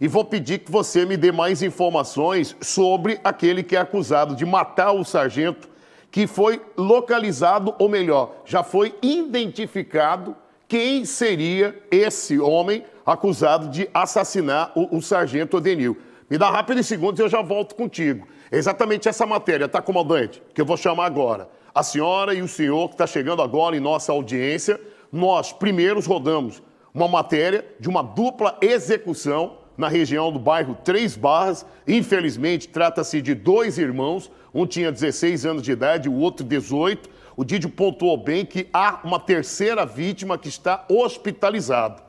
e vou pedir que você me dê mais informações sobre aquele que é acusado de matar o sargento, que foi localizado, ou melhor, já foi identificado quem seria esse homem acusado de assassinar o, o sargento Odenil. Me dá rápido em segundos e eu já volto contigo. É exatamente essa matéria, tá, comandante? Que eu vou chamar agora. A senhora e o senhor que está chegando agora em nossa audiência, nós primeiros rodamos uma matéria de uma dupla execução na região do bairro Três Barras. Infelizmente, trata-se de dois irmãos. Um tinha 16 anos de idade, o outro 18. O Didi pontuou bem que há uma terceira vítima que está hospitalizada.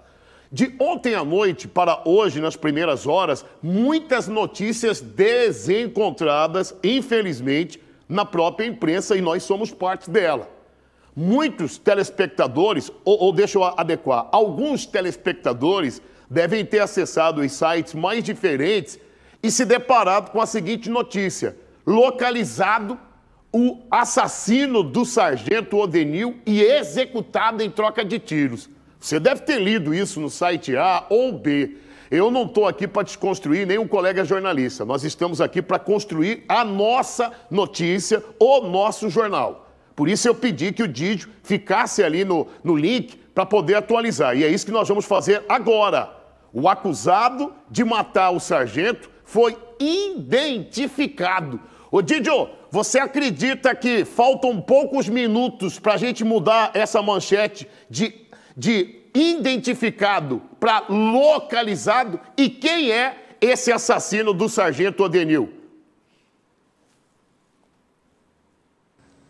De ontem à noite para hoje, nas primeiras horas, muitas notícias desencontradas, infelizmente, na própria imprensa e nós somos parte dela. Muitos telespectadores, ou, ou deixa eu adequar, alguns telespectadores devem ter acessado os sites mais diferentes e se deparado com a seguinte notícia: localizado o assassino do sargento Odenil e executado em troca de tiros. Você deve ter lido isso no site A ou B. Eu não estou aqui para desconstruir nenhum colega jornalista. Nós estamos aqui para construir a nossa notícia, o nosso jornal. Por isso eu pedi que o Didio ficasse ali no, no link para poder atualizar. E é isso que nós vamos fazer agora. O acusado de matar o sargento foi identificado. Ô Didio, você acredita que faltam poucos minutos para a gente mudar essa manchete de, de identificado para localizado? E quem é esse assassino do sargento Odenil?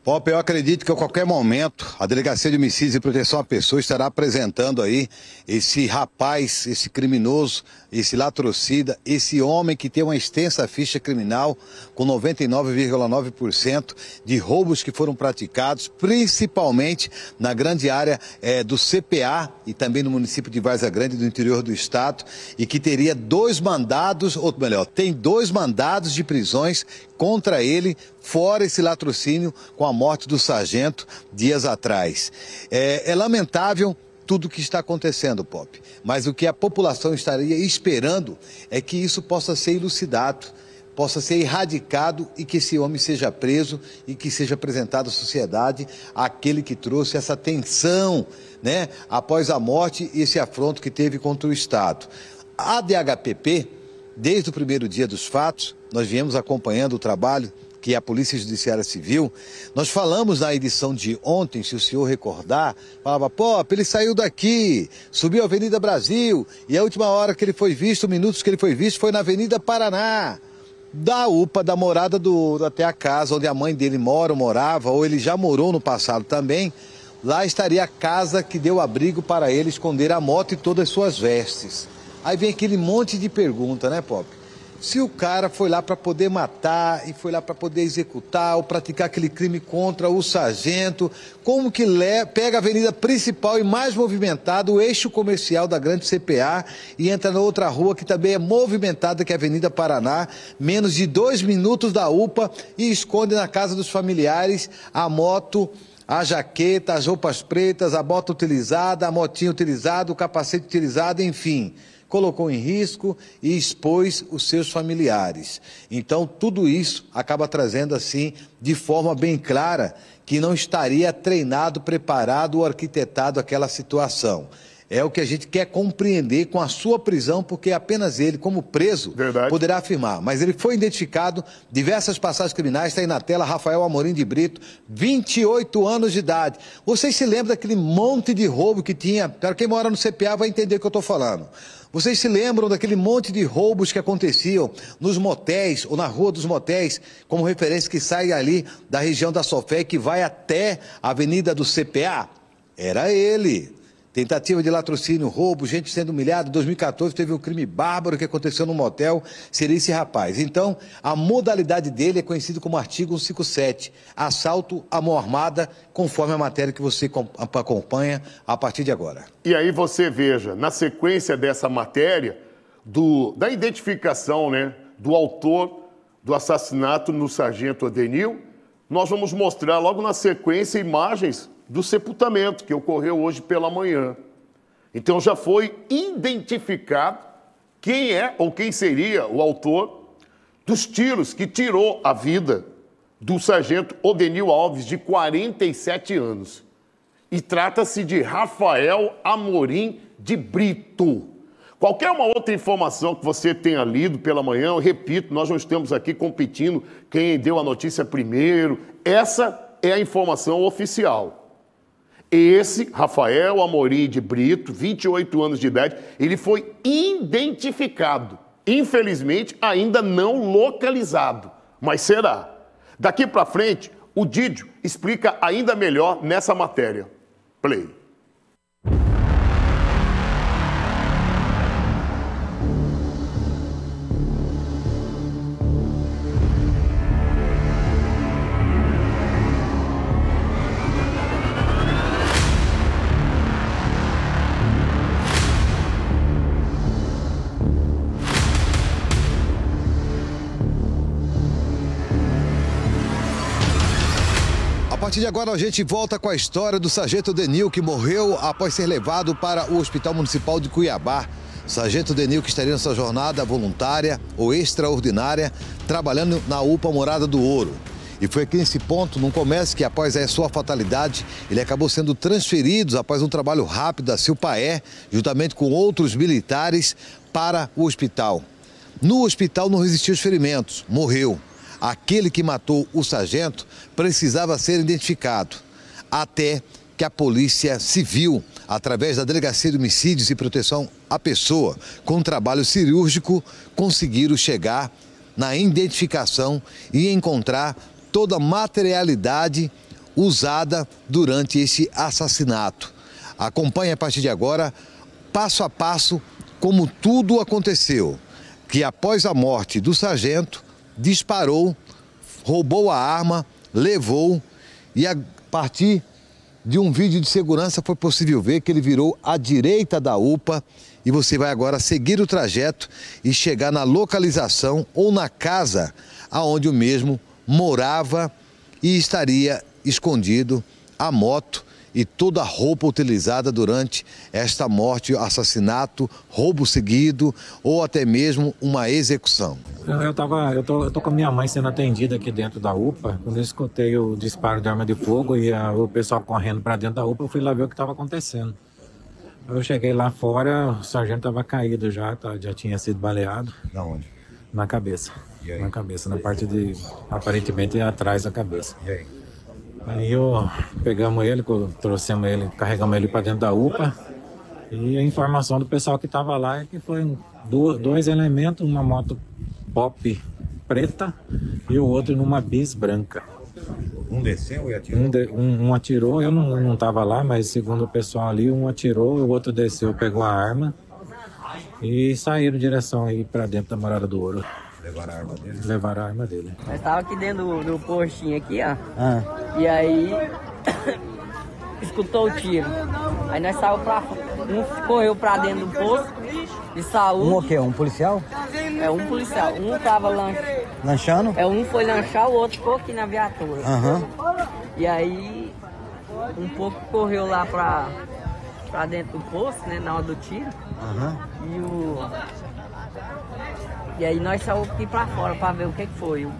Pop, eu acredito que a qualquer momento a Delegacia de Homicídios e Proteção à Pessoa estará apresentando aí esse rapaz, esse criminoso esse latrocida, esse homem que tem uma extensa ficha criminal com 99,9% de roubos que foram praticados, principalmente na grande área é, do CPA e também no município de Vaza Grande, do interior do estado, e que teria dois mandados, ou melhor, tem dois mandados de prisões contra ele, fora esse latrocínio com a morte do sargento dias atrás. é, é lamentável tudo o que está acontecendo, Pop. Mas o que a população estaria esperando é que isso possa ser elucidado, possa ser erradicado e que esse homem seja preso e que seja apresentado à sociedade aquele que trouxe essa tensão, né, após a morte e esse afronto que teve contra o Estado. A DHPP, desde o primeiro dia dos fatos, nós viemos acompanhando o trabalho que é a Polícia Judiciária Civil, nós falamos na edição de ontem, se o senhor recordar, falava, pô, ele saiu daqui, subiu a Avenida Brasil, e a última hora que ele foi visto, minutos que ele foi visto, foi na Avenida Paraná da UPA, da morada do até a casa onde a mãe dele mora ou morava, ou ele já morou no passado também, lá estaria a casa que deu abrigo para ele esconder a moto e todas as suas vestes. Aí vem aquele monte de pergunta, né, Pop? Se o cara foi lá para poder matar e foi lá para poder executar ou praticar aquele crime contra o sargento, como que pega a avenida principal e mais movimentada, o eixo comercial da grande CPA e entra na outra rua que também é movimentada, que é a Avenida Paraná, menos de dois minutos da UPA e esconde na casa dos familiares a moto a jaqueta, as roupas pretas, a bota utilizada, a motinha utilizada, o capacete utilizado, enfim colocou em risco e expôs os seus familiares. Então, tudo isso acaba trazendo assim, de forma bem clara, que não estaria treinado, preparado ou arquitetado aquela situação. É o que a gente quer compreender com a sua prisão, porque apenas ele, como preso, Verdade. poderá afirmar. Mas ele foi identificado, diversas passagens criminais, está aí na tela, Rafael Amorim de Brito, 28 anos de idade. Vocês se lembram daquele monte de roubo que tinha? Para quem mora no CPA vai entender o que eu estou falando. Vocês se lembram daquele monte de roubos que aconteciam nos motéis ou na rua dos motéis, como referência que sai ali da região da Sofé que vai até a Avenida do CPA? Era ele, Tentativa de latrocínio, roubo, gente sendo humilhada. Em 2014 teve um crime bárbaro que aconteceu num motel, seria esse rapaz. Então, a modalidade dele é conhecido como artigo 157, assalto à mão armada, conforme a matéria que você acompanha a partir de agora. E aí você veja, na sequência dessa matéria, do, da identificação né, do autor do assassinato no sargento Adenil, nós vamos mostrar logo na sequência imagens do sepultamento que ocorreu hoje pela manhã. Então já foi identificado quem é ou quem seria o autor dos tiros que tirou a vida do sargento Odenil Alves, de 47 anos. E trata-se de Rafael Amorim de Brito. Qualquer uma outra informação que você tenha lido pela manhã, eu repito, nós não estamos aqui competindo quem deu a notícia primeiro. Essa é a informação oficial. Esse, Rafael Amorim de Brito, 28 anos de idade, ele foi identificado. Infelizmente, ainda não localizado, mas será. Daqui para frente, o Didio explica ainda melhor nessa matéria. Play. partir de agora a gente volta com a história do sargento Denil, que morreu após ser levado para o Hospital Municipal de Cuiabá. sargento Denil, que estaria nessa jornada voluntária ou extraordinária, trabalhando na UPA Morada do Ouro. E foi aqui nesse ponto, num comércio, que após a sua fatalidade, ele acabou sendo transferido após um trabalho rápido a Silpaé, juntamente com outros militares, para o hospital. No hospital não resistiu aos ferimentos, morreu aquele que matou o sargento precisava ser identificado, até que a Polícia Civil, através da Delegacia de Homicídios e Proteção à Pessoa, com um trabalho cirúrgico, conseguiram chegar na identificação e encontrar toda a materialidade usada durante esse assassinato. Acompanhe a partir de agora, passo a passo, como tudo aconteceu. Que após a morte do sargento, disparou, roubou a arma, levou e a partir de um vídeo de segurança foi possível ver que ele virou à direita da UPA e você vai agora seguir o trajeto e chegar na localização ou na casa aonde o mesmo morava e estaria escondido a moto e toda a roupa utilizada durante esta morte, assassinato, roubo seguido ou até mesmo uma execução. Eu, estava, eu, tô, eu tô com a minha mãe sendo atendida aqui dentro da UPA. Quando eu escutei o disparo de arma de fogo e a, o pessoal correndo para dentro da UPA, eu fui lá ver o que estava acontecendo. Eu cheguei lá fora, o sargento estava caído já, tá, já tinha sido baleado. Da onde? Na cabeça. Na cabeça, na parte de. aparentemente atrás da cabeça. E aí? Aí eu pegamos ele, trouxemos ele, carregamos ele para dentro da UPA. E a informação do pessoal que estava lá é que foi dois, dois elementos, uma moto pop preta e o outro numa bis branca. Um desceu e atirou? Um, de, um, um atirou, eu não estava lá, mas segundo o pessoal ali, um atirou, o outro desceu, pegou a arma e saíram direção aí para dentro da Morada do Ouro. Levaram a arma dele? Levar a arma dele. Nós tava aqui dentro do, do postinho aqui, ó. Ah. E aí escutou o tiro. Aí nós saímos pra Um correu pra dentro do posto de saúde. Um o quê? Um policial? É, um policial. Um tava lanch... lanchando. É, um foi lanchar, o outro ficou aqui na viatura. Aham. E aí um pouco correu lá pra, pra dentro do posto, né? Na hora do tiro. Aham. E o e aí nós saímos aqui pra fora pra ver o que, que foi. o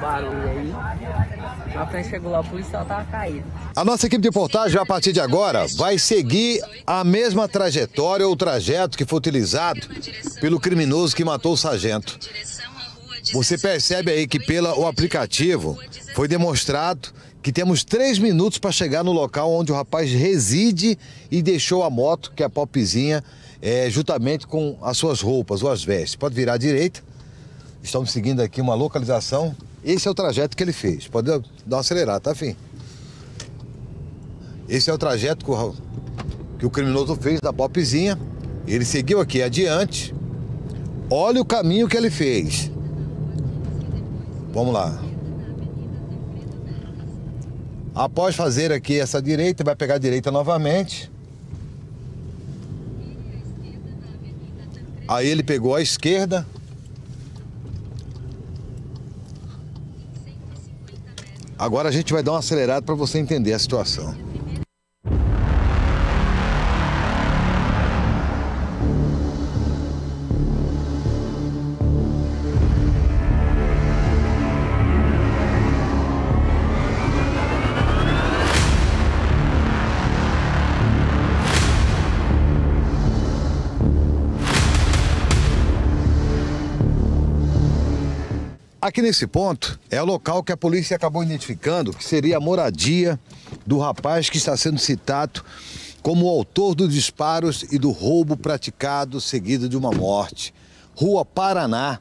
barulho aí. Na frente chegou lá, o policial tava caído. A nossa equipe de portagem, a partir de agora, vai seguir a mesma trajetória ou trajeto que foi utilizado pelo criminoso que matou o sargento. Você percebe aí que pelo aplicativo foi demonstrado que temos três minutos para chegar no local onde o rapaz reside e deixou a moto, que é a popzinha, é, juntamente com as suas roupas ou as vestes. Pode virar à direita. Estamos seguindo aqui uma localização. Esse é o trajeto que ele fez. Pode dar uma acelerada, tá, fim? Esse é o trajeto que o, que o criminoso fez da popzinha. Ele seguiu aqui adiante. Olha o caminho que ele fez. Vamos lá. Após fazer aqui essa direita, vai pegar a direita novamente. Aí ele pegou a esquerda. Agora a gente vai dar uma acelerada para você entender a situação. Aqui nesse ponto é o local que a polícia acabou identificando que seria a moradia do rapaz que está sendo citado como autor dos disparos e do roubo praticado seguido de uma morte. Rua Paraná,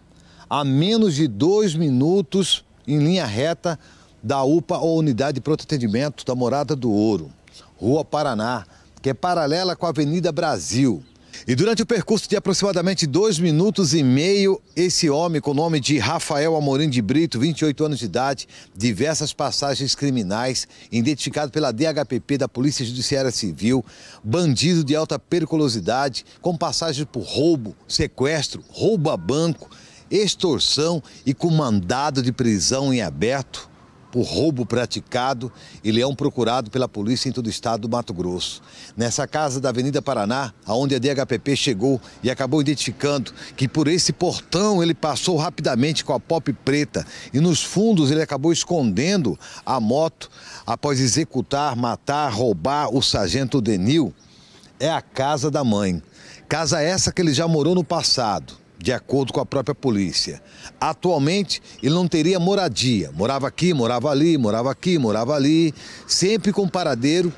a menos de dois minutos em linha reta da UPA ou Unidade de Pronto Atendimento da Morada do Ouro. Rua Paraná, que é paralela com a Avenida Brasil. E durante o percurso de aproximadamente dois minutos e meio, esse homem, com o nome de Rafael Amorim de Brito, 28 anos de idade, diversas passagens criminais, identificado pela DHPP da Polícia Judiciária Civil, bandido de alta periculosidade, com passagens por roubo, sequestro, roubo a banco, extorsão e com mandado de prisão em aberto, por roubo praticado e é um procurado pela polícia em todo o estado do Mato Grosso. Nessa casa da Avenida Paraná, aonde a DHPP chegou e acabou identificando que por esse portão ele passou rapidamente com a pop preta e nos fundos ele acabou escondendo a moto após executar, matar, roubar o sargento Denil. É a casa da mãe. Casa essa que ele já morou no passado de acordo com a própria polícia. Atualmente, ele não teria moradia. Morava aqui, morava ali, morava aqui, morava ali, sempre com paradeiro,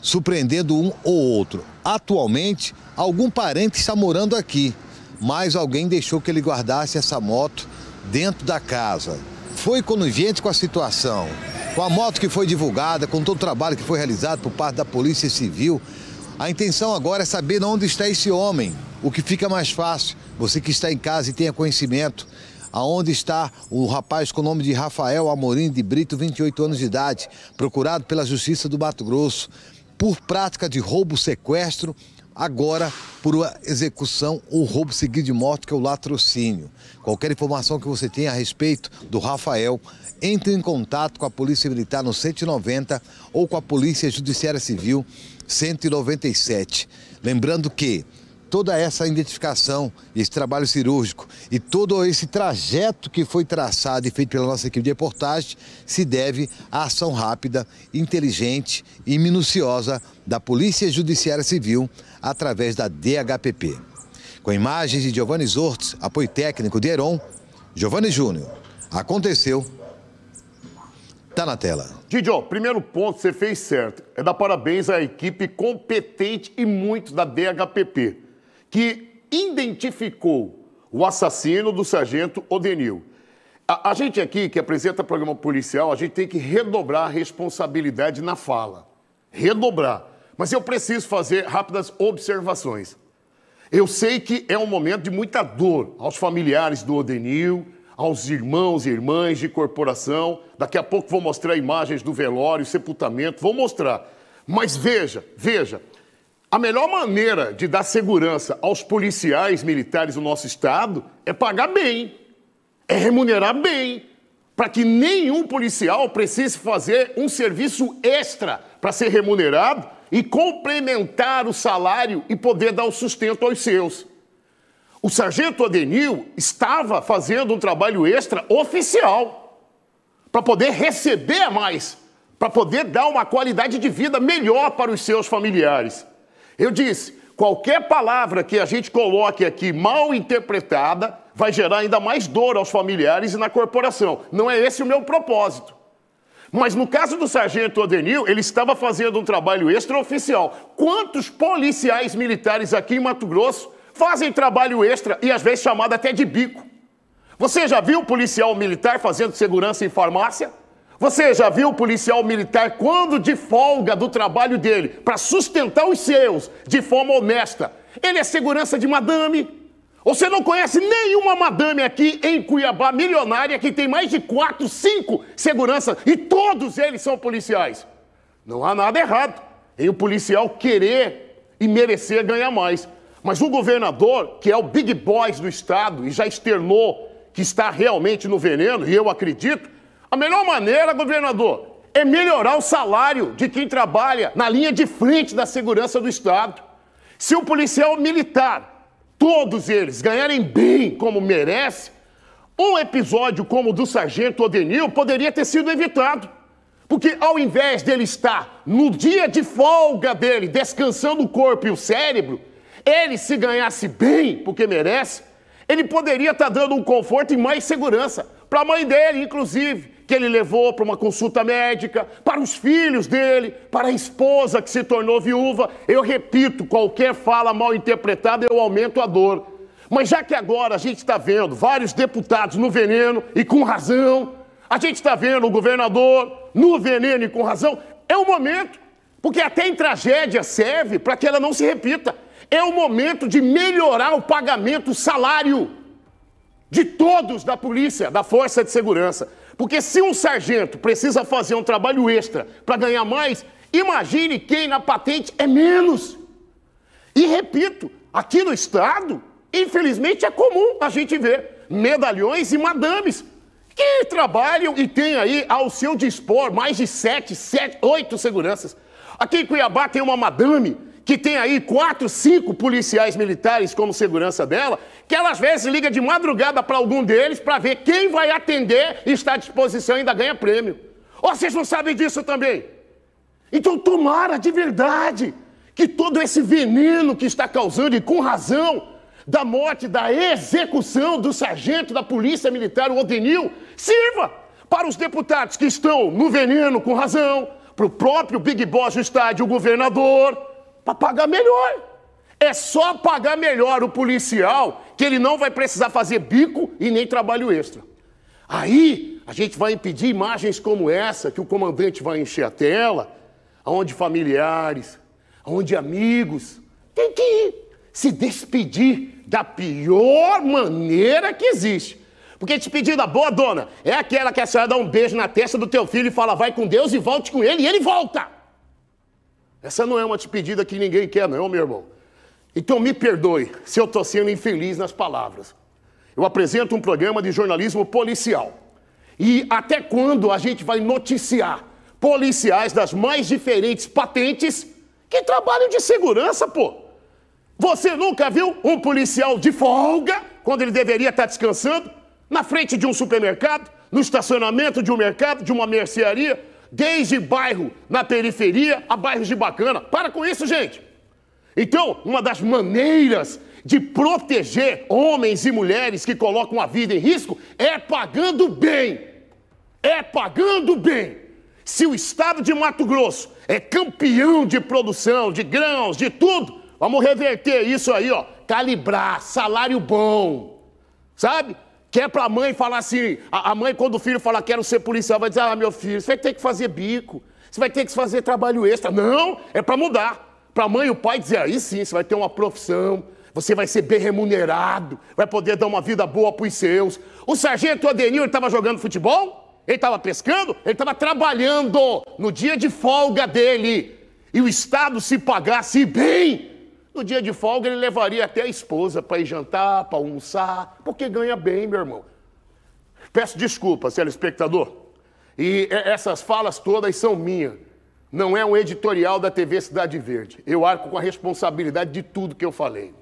surpreendendo um ou outro. Atualmente, algum parente está morando aqui, mas alguém deixou que ele guardasse essa moto dentro da casa. Foi conivente com a situação. Com a moto que foi divulgada, com todo o trabalho que foi realizado por parte da Polícia Civil, a intenção agora é saber onde está esse homem, o que fica mais fácil você que está em casa e tenha conhecimento aonde está o rapaz com o nome de Rafael Amorim de Brito, 28 anos de idade, procurado pela Justiça do Mato Grosso por prática de roubo sequestro, agora por execução ou roubo seguido de morte, que é o latrocínio. Qualquer informação que você tenha a respeito do Rafael, entre em contato com a Polícia Militar no 190 ou com a Polícia Judiciária Civil 197. Lembrando que toda essa identificação, esse trabalho cirúrgico e todo esse trajeto que foi traçado e feito pela nossa equipe de reportagem se deve à ação rápida, inteligente e minuciosa da Polícia Judiciária Civil através da DHPP. Com imagens de Giovanni Zortes, apoio técnico de Heron, Giovanni Júnior. Aconteceu. está na tela. Didio, primeiro ponto você fez certo. É dar parabéns à equipe competente e muito da DHPP que identificou o assassino do sargento Odenil. A, a gente aqui que apresenta programa policial, a gente tem que redobrar a responsabilidade na fala. Redobrar. Mas eu preciso fazer rápidas observações. Eu sei que é um momento de muita dor aos familiares do Odenil, aos irmãos e irmãs de corporação. Daqui a pouco vou mostrar imagens do velório, sepultamento, vou mostrar. Mas veja, veja, a melhor maneira de dar segurança aos policiais militares do nosso Estado é pagar bem, é remunerar bem, para que nenhum policial precise fazer um serviço extra para ser remunerado e complementar o salário e poder dar o sustento aos seus. O sargento Adenil estava fazendo um trabalho extra oficial para poder receber mais, para poder dar uma qualidade de vida melhor para os seus familiares. Eu disse, qualquer palavra que a gente coloque aqui mal interpretada vai gerar ainda mais dor aos familiares e na corporação. Não é esse o meu propósito. Mas no caso do sargento Odenil, ele estava fazendo um trabalho extraoficial. Quantos policiais militares aqui em Mato Grosso fazem trabalho extra e às vezes chamado até de bico? Você já viu policial militar fazendo segurança em farmácia? Você já viu o policial militar quando de folga do trabalho dele, para sustentar os seus de forma honesta? Ele é segurança de madame. Você não conhece nenhuma madame aqui em Cuiabá milionária que tem mais de quatro, cinco seguranças e todos eles são policiais. Não há nada errado em o policial querer e merecer ganhar mais. Mas o governador, que é o big boy do estado e já externou que está realmente no veneno, e eu acredito, a melhor maneira, governador, é melhorar o salário de quem trabalha na linha de frente da segurança do Estado. Se o policial militar, todos eles, ganharem bem como merece, um episódio como o do sargento Odenil poderia ter sido evitado. Porque ao invés dele estar no dia de folga dele, descansando o corpo e o cérebro, ele se ganhasse bem, porque merece, ele poderia estar dando um conforto e mais segurança para a mãe dele, inclusive, que ele levou para uma consulta médica, para os filhos dele, para a esposa que se tornou viúva. Eu repito, qualquer fala mal interpretada, eu aumento a dor. Mas já que agora a gente está vendo vários deputados no veneno e com razão, a gente está vendo o governador no veneno e com razão, é o momento, porque até em tragédia serve para que ela não se repita. É o momento de melhorar o pagamento, o salário de todos da polícia, da força de segurança. Porque se um sargento precisa fazer um trabalho extra para ganhar mais, imagine quem na patente é menos. E repito, aqui no estado, infelizmente é comum a gente ver medalhões e madames que trabalham e têm aí ao seu dispor mais de sete, sete, oito seguranças. Aqui em Cuiabá tem uma madame que tem aí quatro, cinco policiais militares como segurança dela, que ela às vezes liga de madrugada para algum deles para ver quem vai atender e está à disposição e ainda ganha prêmio. Ou vocês não sabem disso também? Então tomara de verdade que todo esse veneno que está causando, e com razão, da morte, da execução do sargento da Polícia Militar, o Odenil, sirva para os deputados que estão no veneno com razão, para o próprio Big Boss do estádio, o governador, para pagar melhor. É só pagar melhor o policial que ele não vai precisar fazer bico e nem trabalho extra. Aí a gente vai impedir imagens como essa que o comandante vai encher a tela, aonde familiares, aonde amigos tem que ir se despedir da pior maneira que existe. Porque despedida boa, dona, é aquela que a senhora dá um beijo na testa do teu filho e fala vai com Deus e volte com ele e ele volta. Essa não é uma pedida que ninguém quer, não, meu irmão. Então me perdoe se eu estou sendo infeliz nas palavras. Eu apresento um programa de jornalismo policial. E até quando a gente vai noticiar policiais das mais diferentes patentes que trabalham de segurança, pô? Você nunca viu um policial de folga, quando ele deveria estar descansando, na frente de um supermercado, no estacionamento de um mercado, de uma mercearia, desde bairro na periferia a bairros de bacana. Para com isso, gente! Então, uma das maneiras de proteger homens e mulheres que colocam a vida em risco é pagando bem. É pagando bem. Se o estado de Mato Grosso é campeão de produção de grãos, de tudo, vamos reverter isso aí, ó. Calibrar, salário bom. Sabe? Que é pra mãe falar assim, a, a mãe quando o filho fala quero ser policial, vai dizer, ah, meu filho, você vai ter que fazer bico, você vai ter que fazer trabalho extra. Não, é pra mudar. Pra mãe e o pai dizer, aí sim, você vai ter uma profissão, você vai ser bem remunerado, vai poder dar uma vida boa pros seus. O sargento Adenil, ele tava jogando futebol? Ele tava pescando? Ele tava trabalhando no dia de folga dele. E o Estado se pagasse bem no dia de folga, ele levaria até a esposa para ir jantar, para almoçar, porque ganha bem, meu irmão. Peço desculpas, telespectador. E essas falas todas são minhas. Não é um editorial da TV Cidade Verde. Eu arco com a responsabilidade de tudo que eu falei.